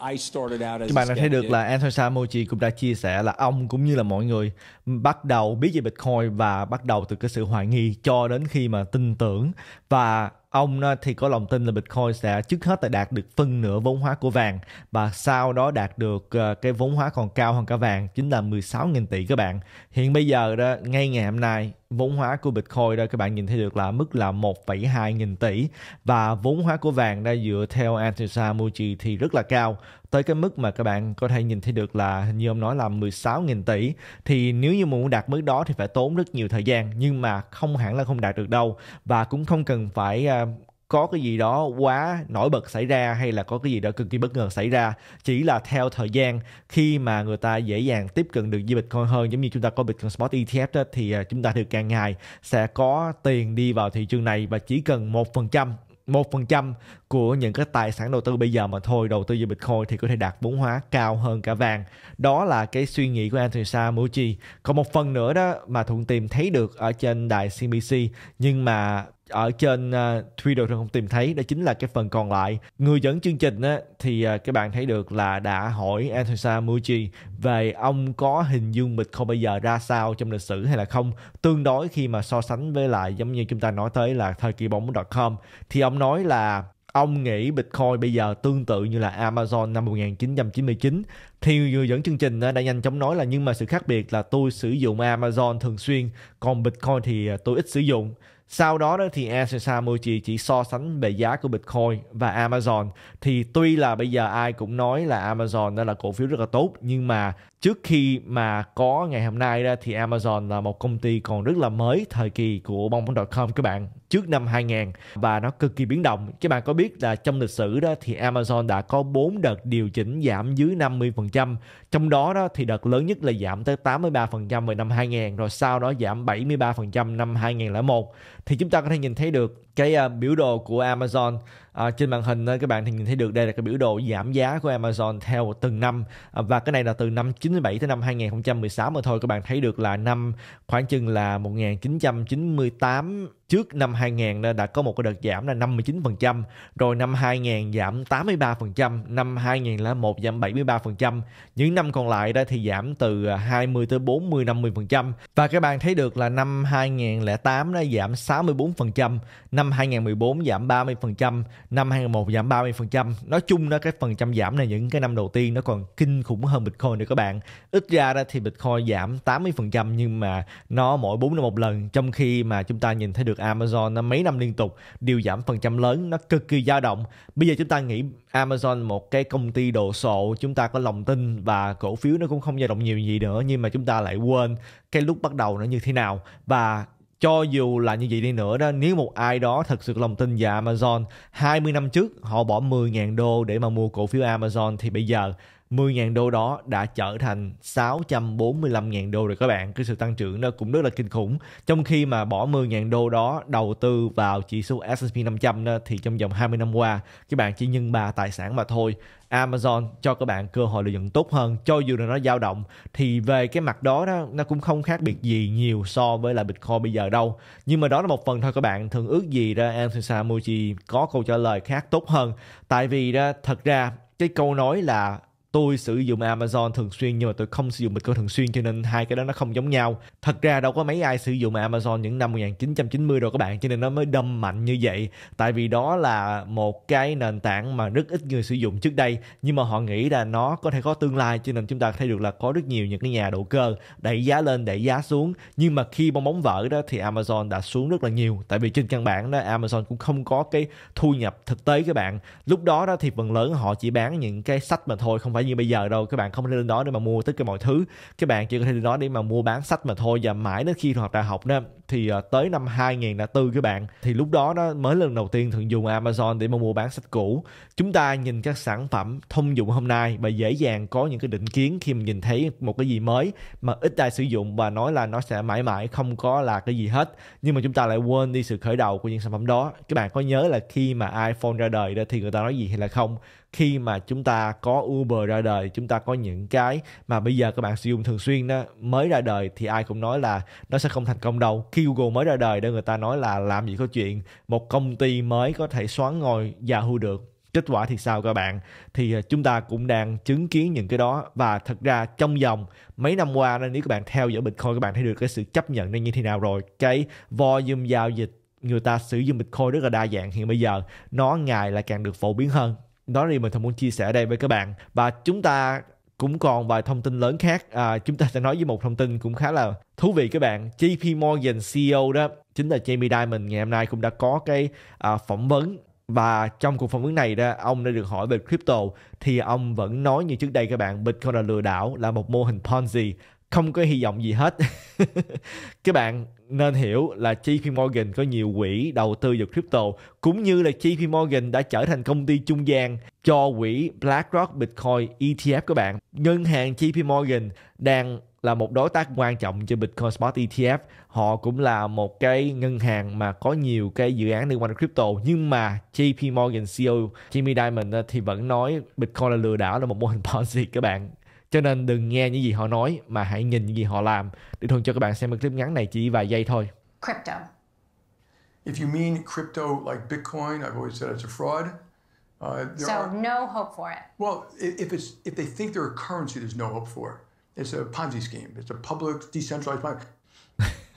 Speaker 2: các bạn đã thấy được là
Speaker 1: Anthony Samochi cũng đã chia sẻ là ông cũng như là mọi người bắt đầu biết về Bitcoin và bắt đầu từ cái sự hoài nghi cho đến khi mà tin tưởng và ông ờ, thì có lòng tin là Bitcoin sẽ trước hết là đạt được phân nửa vốn hóa của vàng và sau đó đạt được ờ, cái vốn hóa còn cao hơn cả vàng chính là 16.000 tỷ các bạn. Hiện bây giờ đó ngay ngày hôm nay vốn hóa của Bitcoin đó các bạn nhìn thấy được là mức là 1,2 nghìn tỷ và vốn hóa của vàng đó dựa theo Antosa Muji thì rất là cao tới cái mức mà các bạn có thể nhìn thấy được là như ông nói là 16.000 tỷ thì nếu như muốn đạt mức đó thì phải tốn rất nhiều thời gian nhưng mà không hẳn là không đạt được đâu và cũng không cần phải à, có cái gì đó quá nổi bật xảy ra hay là có cái gì đó cực kỳ bất ngờ xảy ra chỉ là theo thời gian khi mà người ta dễ dàng tiếp cận được với bitcoin hơn giống như chúng ta có bitcoin spot ETF đó, thì à, chúng ta được càng ngày sẽ có tiền đi vào thị trường này và chỉ cần một phần trăm một phần trăm của những cái tài sản đầu tư bây giờ mà thôi đầu tư vào Bitcoin thì có thể đạt vốn hóa cao hơn cả vàng. Đó là cái suy nghĩ của Anthony Samucci. Còn một phần nữa đó mà Thuận tìm thấy được ở trên đài CNBC nhưng mà ở trên uh, Twitter không tìm thấy đó chính là cái phần còn lại người dẫn chương trình á, thì uh, các bạn thấy được là đã hỏi Anthony Muji về ông có hình dung Bitcoin bây giờ ra sao trong lịch sử hay là không tương đối khi mà so sánh với lại giống như chúng ta nói tới là thời kỳ bóng.com thì ông nói là ông nghĩ Bitcoin bây giờ tương tự như là Amazon năm 1999 thì người dẫn chương trình đã nhanh chóng nói là nhưng mà sự khác biệt là tôi sử dụng Amazon thường xuyên còn Bitcoin thì à, tôi ít sử dụng sau đó đó thì Sakamochi chỉ so sánh về giá của Bitcoin và Amazon. Thì tuy là bây giờ ai cũng nói là Amazon đó là cổ phiếu rất là tốt nhưng mà trước khi mà có ngày hôm nay đó thì Amazon là một công ty còn rất là mới thời kỳ của bong bóng.com các bạn trước năm 2000 và nó cực kỳ biến động. Các bạn có biết là trong lịch sử đó thì Amazon đã có 4 đợt điều chỉnh giảm dưới 50%. Trong đó đó thì đợt lớn nhất là giảm tới 83% vào năm 2000 rồi sau đó giảm 73% năm 2001. Thì chúng ta có thể nhìn thấy được cái à, biểu đồ của Amazon à, trên màn hình ờ, các bạn thì nhìn thấy được đây là cái biểu đồ giảm giá của Amazon theo từng năm à, và cái này là từ năm 97 tới năm 2016 mà thôi các bạn thấy được là năm khoảng chừng là 1998 trước năm 2000 đã có một cái đợt giảm là 59%, rồi năm 2000 giảm 83%, năm 2001 giảm 73%, những năm còn lại đó thì giảm từ 20 à, tới 40 50%. Và các bạn thấy được là năm 2008 nó giảm 64%, năm 2014 giảm 30%, năm 2001 giảm 30%. Nói chung đó cái phần trăm giảm này những cái năm đầu tiên nó còn kinh khủng hơn Bitcoin nữa các bạn. Ít ra đó thì Bitcoin giảm 80% nhưng mà nó mỗi 4 năm một lần trong khi mà chúng ta nhìn thấy được Amazon nó mấy năm liên tục điều giảm phần trăm lớn nó cực kỳ dao động bây giờ chúng ta nghĩ Amazon một cái công ty đồ sộ chúng ta có lòng tin và cổ phiếu nó cũng không dao động nhiều gì nữa nhưng mà chúng ta lại quên cái lúc bắt đầu nó như thế nào và cho dù là như vậy đi nữa đó nếu một ai đó thật sự lòng tin vào Amazon 20 năm trước họ bỏ 10.000 đô để mà mua cổ phiếu Amazon thì bây giờ 10.000 đô đó đã trở thành 645.000 đô rồi các bạn. Cái sự tăng trưởng đó cũng rất là kinh khủng. Trong khi mà bỏ 10.000 đô đó đầu tư vào chỉ số S&P 500 đó, thì trong vòng 20 năm qua các bạn chỉ nhân ba tài sản mà thôi. Amazon cho các bạn cơ hội lợi nhuận tốt hơn cho dù là nó dao động thì về cái mặt đó đó nó cũng không khác biệt gì nhiều so với là Bitcoin bây giờ đâu nhưng mà đó là một phần thôi các bạn thường ước gì ra Anthony Samucci có câu trả lời khác tốt hơn tại vì đó thật ra cái câu nói là tôi sử dụng Amazon thường xuyên nhưng mà tôi không sử dụng Bitcoin thường xuyên cho nên hai cái đó nó không giống nhau. Thật ra đâu có mấy ai sử dụng Amazon những năm 1990 rồi các bạn cho nên nó mới đâm mạnh như vậy. Tại vì đó là một cái nền tảng mà rất ít người sử dụng trước đây nhưng mà họ nghĩ là nó có thể có tương lai cho nên chúng ta thấy được là có rất nhiều những cái nhà đầu cơ đẩy giá lên đẩy giá xuống nhưng mà khi bong bóng vỡ đó thì Amazon đã xuống rất là nhiều tại vì trên căn bản đó Amazon cũng không có cái thu nhập thực tế các bạn. Lúc đó đó thì phần lớn họ chỉ bán những cái sách mà thôi không phải phải như bây giờ đâu các bạn không nên lên đó để mà mua tất cả mọi thứ các bạn chỉ có thể lên đó để mà mua bán sách mà thôi và mãi đến khi học đại học đó thì ờ, tới năm 2004 các bạn thì lúc đó nó mới lần đầu tiên thường dùng Amazon để mà mua bán sách cũ chúng ta nhìn các sản phẩm thông dụng hôm nay và dễ dàng có những cái định kiến khi mình nhìn thấy một cái gì mới mà ít ai sử dụng và nói là nó sẽ mãi mãi không có là cái gì hết nhưng mà chúng ta lại quên đi sự khởi đầu của những sản phẩm đó các bạn có nhớ là khi mà iPhone ra đời đó thì người ta nói gì hay là không khi mà chúng ta có Uber ra đời chúng ta có những cái mà bây giờ các bạn sử dụng thường xuyên đó mới ra đời thì ai cũng nói là nó sẽ không thành công đâu khi Google mới ra đời đó người ta nói là làm gì có chuyện một công ty mới có thể xoán ngôi Yahoo được kết quả thì sao các bạn thì à, chúng ta cũng đang chứng kiến những cái đó và thật ra trong vòng mấy năm qua nên nếu các bạn theo dõi bitcoin các bạn thấy được cái sự chấp nhận nó như thế nào rồi cái volume giao dịch người ta sử dụng bitcoin rất là đa dạng hiện bây giờ nó ngày là càng được phổ biến hơn nói đi mình thật muốn chia sẻ đây với các bạn và chúng ta cũng còn vài thông tin lớn khác à, chúng ta sẽ nói với một thông tin cũng khá là thú vị các bạn JP Morgan CEO đó chính là Jamie Dimon ngày hôm nay cũng đã có cái à, phỏng vấn và trong cuộc phỏng vấn này đó ông đã được hỏi về crypto thì ông vẫn nói như trước đây các bạn Bitcoin là lừa đảo là một mô hình Ponzi không có hy vọng gì hết <laughs> các bạn nên hiểu là JP Morgan có nhiều quỹ đầu tư vào crypto cũng như là JP Morgan đã trở thành công ty trung gian cho quỹ BlackRock Bitcoin ETF các bạn. Ngân hàng JP Morgan đang là một đối tác quan trọng cho Bitcoin Spot ETF. Họ cũng là một cái ngân hàng mà có nhiều cái dự án liên quan đến crypto nhưng mà JP Morgan CEO Jimmy Diamond thì vẫn nói Bitcoin là lừa đảo là một mô hình <laughs> Ponzi các bạn cho nên đừng nghe những gì họ nói mà hãy nhìn những gì họ làm để thường cho các bạn xem một clip ngắn này chỉ vài giây thôi
Speaker 2: crypto if you mean crypto like bitcoin i've always said it's a fraud Uh, so are, no hope for it. Well, if it's if they think they're a currency, there's no hope for it. It's a Ponzi scheme. It's a public decentralized. Market.
Speaker 1: <laughs>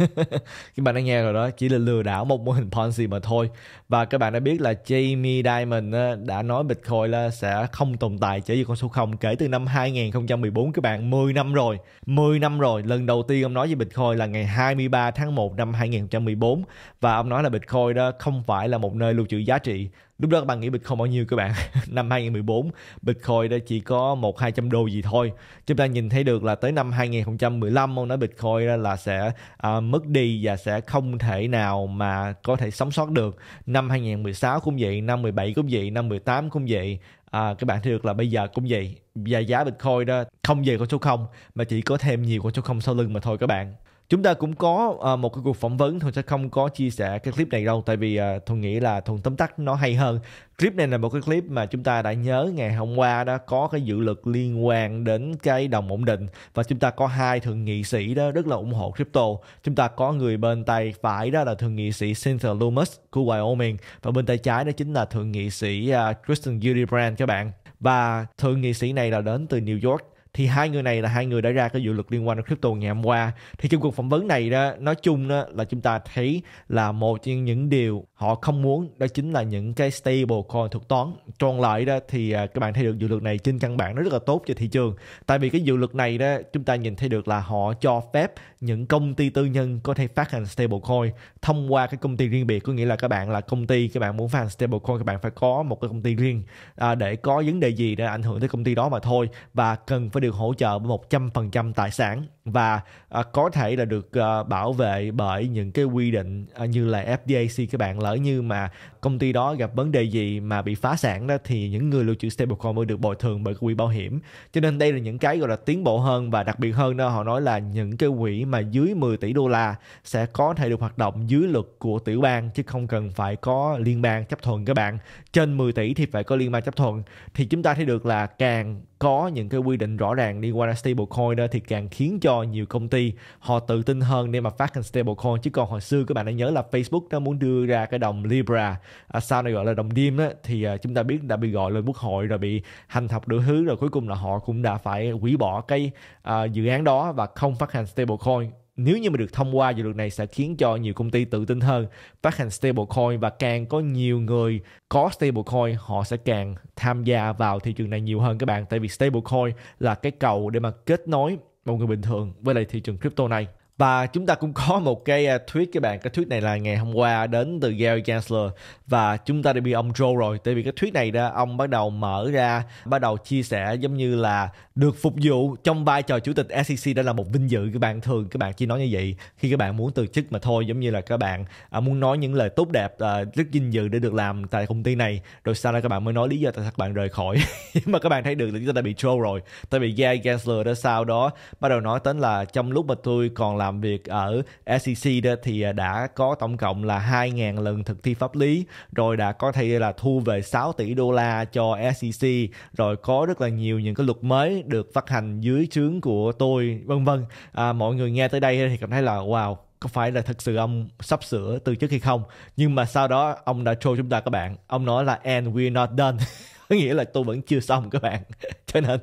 Speaker 1: các bạn đã nghe rồi đó chỉ là lừa đảo một mô hình ponzi mà thôi và các bạn đã biết là Jamie Dimon đã nói Bitcoin là sẽ không tồn tại trở về con số 0 kể từ năm 2014 các bạn 10 năm rồi 10 năm rồi lần đầu tiên ông nói về Bitcoin là ngày 23 tháng 1 năm 2014 và ông nói là Bitcoin đó không phải là một nơi lưu trữ giá trị lúc đó các bạn nghĩ Bitcoin bao nhiêu các bạn <laughs> năm 2014 Bitcoin đã chỉ có một hai trăm đô gì thôi chúng ta nhìn thấy được là tới năm 2015 ông nói Bitcoin là sẽ à, mất đi và sẽ không thể nào mà có thể sống sót được năm 2016 cũng vậy năm 17 cũng vậy năm 18 cũng vậy à, các bạn thấy được là bây giờ cũng vậy và giá Bitcoin đó không về con số 0 mà chỉ có thêm nhiều con số 0 sau lưng mà thôi các bạn chúng ta cũng có uh, một cái cuộc phỏng vấn thôi sẽ không có chia sẻ cái clip này đâu tại vì uh, ờ, thuần nghĩ là thuần tóm tắt nó hay hơn clip này là một cái clip mà chúng ta đã nhớ ngày hôm qua đó có cái dự luật liên quan đến cái đồng ổn định và chúng ta có hai thượng nghị sĩ đó rất là ủng hộ crypto chúng ta có người bên tay phải đó là thượng nghị sĩ Cynthia Lummis của Wyoming và bên tay trái đó chính là thượng nghị sĩ uh, ờ, Kristen Gillibrand các bạn và thượng nghị sĩ này là đến từ New York thì hai người này là hai người đã ra cái dự luật liên quan đến crypto ngày hôm qua thì trong cuộc phỏng vấn này đó nói chung đó là chúng ta thấy là một trong những điều họ không muốn đó chính là những cái stable coin thuật toán còn lại đó thì à, các bạn thấy được dự luật này trên căn bản nó rất là tốt cho thị trường tại vì cái dự luật này đó chúng ta nhìn thấy được là họ cho phép những công ty tư nhân có thể phát hành stable coin thông qua cái công ty riêng biệt có nghĩa là các bạn là công ty các bạn muốn phát hành stable coin các bạn phải có một cái công ty riêng à, để có vấn đề gì để ảnh hưởng tới công ty đó mà thôi và cần phải được hỗ trợ 100% tài sản và à, có thể là được à, bảo vệ bởi những cái quy định à, như là FDIC các bạn lỡ như mà công ty đó gặp vấn đề gì mà bị phá sản đó thì những người lưu trữ stablecoin mới được bồi thường bởi quỹ bảo hiểm cho nên đây là những cái gọi là tiến bộ hơn và đặc biệt hơn đó họ nói là những cái quỹ mà dưới 10 tỷ đô la sẽ có thể được hoạt động dưới luật của tiểu bang chứ không cần phải có liên bang chấp thuận các bạn trên 10 tỷ thì phải có liên bang chấp thuận thì chúng ta thấy được là càng có những cái quy định rõ ràng liên quan đến stablecoin đó thì càng khiến cho nhiều công ty họ tự tin hơn để mà phát hành stablecoin chứ còn hồi xưa các bạn đã nhớ là Facebook nó muốn đưa ra cái đồng Libra à, sau này gọi là đồng điêm đó, thì à, chúng ta biết đã bị gọi lên quốc hội rồi bị hành học đủ thứ rồi cuối cùng là họ cũng đã phải hủy bỏ cái à, dự án đó và không phát hành stablecoin nếu như mà được thông qua dự luật này sẽ khiến cho nhiều công ty tự tin hơn phát hành stablecoin và càng có nhiều người có stablecoin họ sẽ càng tham gia vào thị trường này nhiều hơn các bạn tại vì stablecoin là cái cầu để mà kết nối một người bình thường với lại thị trường crypto này và chúng ta cũng có một cái à, thuyết các bạn cái thuyết này là ngày hôm qua đến từ Gary Gensler và chúng ta đã bị ông Joe rồi tại vì cái thuyết này đó ông bắt đầu mở ra bắt đầu chia sẻ giống như là được phục vụ trong vai trò chủ tịch SEC đã là một vinh dự các bạn thường các bạn chỉ nói như vậy khi các bạn muốn từ chức mà thôi giống như là các bạn à, muốn nói những lời tốt đẹp à, rất vinh dự để được làm tại công ty này rồi sau đó các bạn mới nói lý do tại sao các bạn rời khỏi <laughs> nhưng mà các bạn thấy được là chúng ta đã bị troll rồi tại vì Gary Gensler đã sau đó bắt đầu nói đến là trong lúc mà tôi còn là làm việc ở SEC đó thì à, đã có tổng cộng là 2.000 lần thực thi pháp lý rồi đã có thể là thu về 6 tỷ đô la cho SEC rồi có rất là nhiều những cái luật mới được phát hành dưới trướng của tôi vân vân à, mọi người nghe tới đây thì cảm thấy là wow có phải là thật sự ông sắp sửa từ chức hay không nhưng mà sau đó ông đã show chúng ta các bạn ông nói là and we're not done <laughs> có nghĩa là tôi vẫn chưa xong các bạn <laughs> cho nên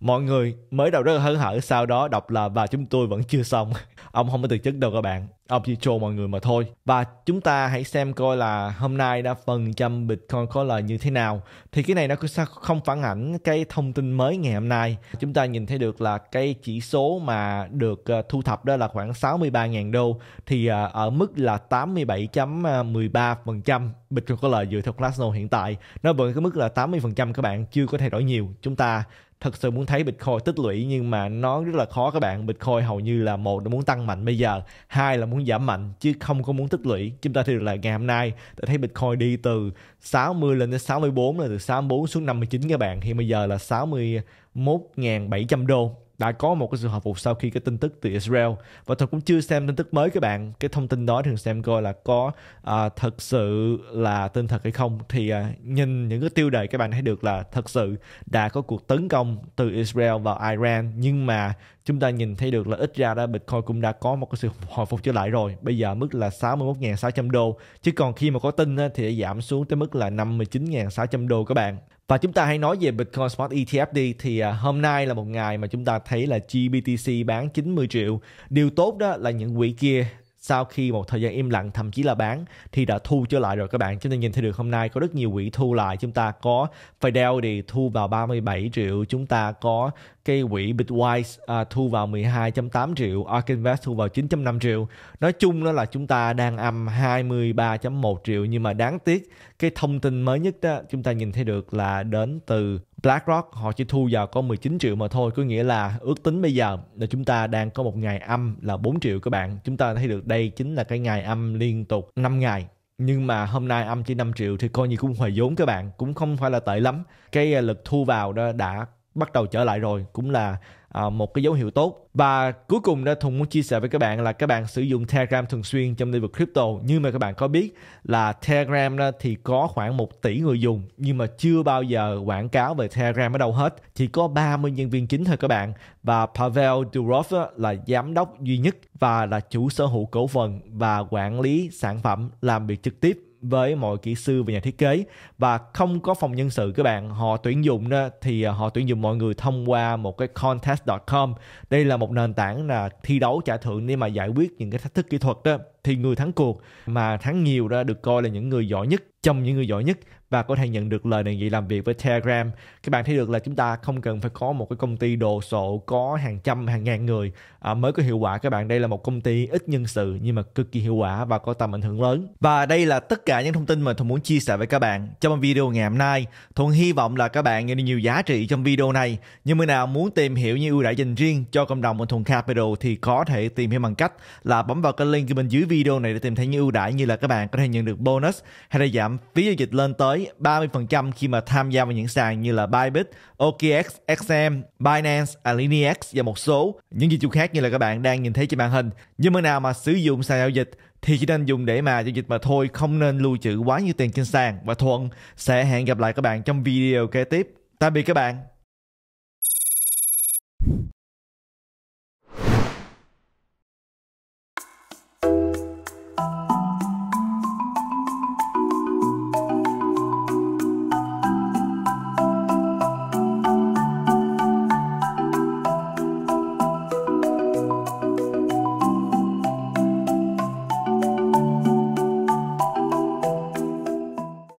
Speaker 1: mọi người mới đầu rất là hớn hở sau đó đọc là và chúng tôi vẫn chưa xong <laughs> ông không có từ chức đâu các bạn ông chỉ trồ mọi người mà thôi và chúng ta hãy xem coi là hôm nay đã phần trăm bitcoin có lời như thế nào thì cái này nó cũng sẽ không phản ảnh cái thông tin mới ngày hôm nay chúng ta nhìn thấy được là cái chỉ số mà được ờ, thu thập đó là khoảng 63.000 đô thì ờ, ở mức là 87.13% bitcoin có lời dựa theo Glassnode hiện tại nó vẫn cái mức là 80% các bạn chưa có thay đổi nhiều chúng ta thật sự muốn thấy Bitcoin tích lũy nhưng mà nó rất là khó các bạn. Bitcoin hầu như là một là muốn tăng mạnh bây giờ, hai là muốn giảm mạnh chứ không có muốn tích lũy. Chúng ta thì được là ngày hôm nay ta thấy Bitcoin đi từ 60 lên đến 64 là từ 64 xuống 59 các bạn. Hiện bây giờ là 61.700 đô đã có một cái sự hồi phục sau khi cái tin tức từ Israel và tôi cũng chưa xem tin tức mới các bạn cái thông tin đó thường xem coi là có uh, thật sự là tin thật hay không thì uh, nhìn những cái tiêu đề các bạn thấy được là thật sự đã có cuộc tấn công từ Israel vào Iran nhưng mà chúng ta nhìn thấy được là ít ra đã Bitcoin cũng đã có một cái sự hồi phục trở lại rồi bây giờ mức là 61.600 đô chứ còn khi mà có tin á, thì giảm xuống tới mức là 59.600 đô các bạn và chúng ta hãy nói về Bitcoin Spot ETF đi thì à, hôm nay là một ngày mà chúng ta thấy là GBTC bán 90 triệu. Điều tốt đó là những quỹ kia sau khi một thời gian im lặng thậm chí là bán thì đã thu trở lại rồi các bạn chúng ta nhìn thấy được hôm nay có rất nhiều quỹ thu lại chúng ta có Fidelity thu vào 37 triệu chúng ta có cái quỹ Bitwise uh, thu vào 12.8 triệu Ark Invest thu vào 9.5 triệu nói chung đó là chúng ta đang âm 23.1 triệu nhưng mà đáng tiếc cái thông tin mới nhất đó chúng ta nhìn thấy được là đến từ BlackRock họ chỉ thu vào có 19 triệu mà thôi, có nghĩa là ước tính bây giờ là chúng ta đang có một ngày âm là 4 triệu các bạn. Chúng ta thấy được đây chính là cái ngày âm liên tục 5 ngày nhưng mà hôm nay âm chỉ 5 triệu thì coi như cũng hồi vốn các bạn cũng không phải là tệ lắm cái à, lực thu vào đó đã bắt đầu trở lại rồi cũng là À, một cái dấu hiệu tốt và cuối cùng đã thùng muốn chia sẻ với các bạn là các bạn sử dụng telegram thường xuyên trong lĩnh vực crypto nhưng mà các bạn có biết là telegram thì có khoảng 1 tỷ người dùng nhưng mà chưa bao giờ quảng cáo về telegram ở đâu hết chỉ có 30 nhân viên chính thôi các bạn và Pavel Durov là giám đốc duy nhất và là chủ sở hữu cổ phần và quản lý sản phẩm làm việc trực tiếp với mọi kỹ sư và nhà thiết kế và không có phòng nhân sự các bạn họ tuyển dụng đó, thì à, họ tuyển dụng mọi người thông qua một cái contest.com đây là một nền tảng là thi đấu trả thưởng để mà giải quyết những cái thách thức kỹ thuật đó thì người thắng cuộc mà thắng nhiều ra được coi là những người giỏi nhất trong những người giỏi nhất và có thể nhận được lời đề nghị làm việc với Telegram. Các bạn thấy được là chúng ta không cần phải có một cái công ty đồ sộ có hàng trăm hàng ngàn người à, mới có hiệu quả các bạn. Đây là một công ty ít nhân sự nhưng mà cực kỳ hiệu quả và có tầm ảnh hưởng lớn. Và đây là tất cả những thông tin mà Thuận muốn chia sẻ với các bạn trong video ngày hôm nay. Thuận hy vọng là các bạn nghe được nhiều giá trị trong video này. Nhưng mà nào muốn tìm hiểu những ưu đãi dành riêng cho cộng đồng của Thuận Capital thì có thể tìm hiểu bằng cách là bấm vào cái link bên dưới video video này để tìm thấy những ưu đãi như là các bạn có thể nhận được bonus hay là giảm phí giao dịch lên tới 30% khi mà tham gia vào những sàn như là Bybit, OKX, XM, Binance, Alinex và một số những dịch vụ khác như là các bạn đang nhìn thấy trên màn hình. Nhưng mà nào mà sử dụng sàn giao dịch thì chỉ nên dùng để mà giao dịch mà thôi, không nên lưu trữ quá nhiều tiền trên sàn. Và Thuận sẽ hẹn gặp lại các bạn trong video kế tiếp. Tạm biệt các bạn.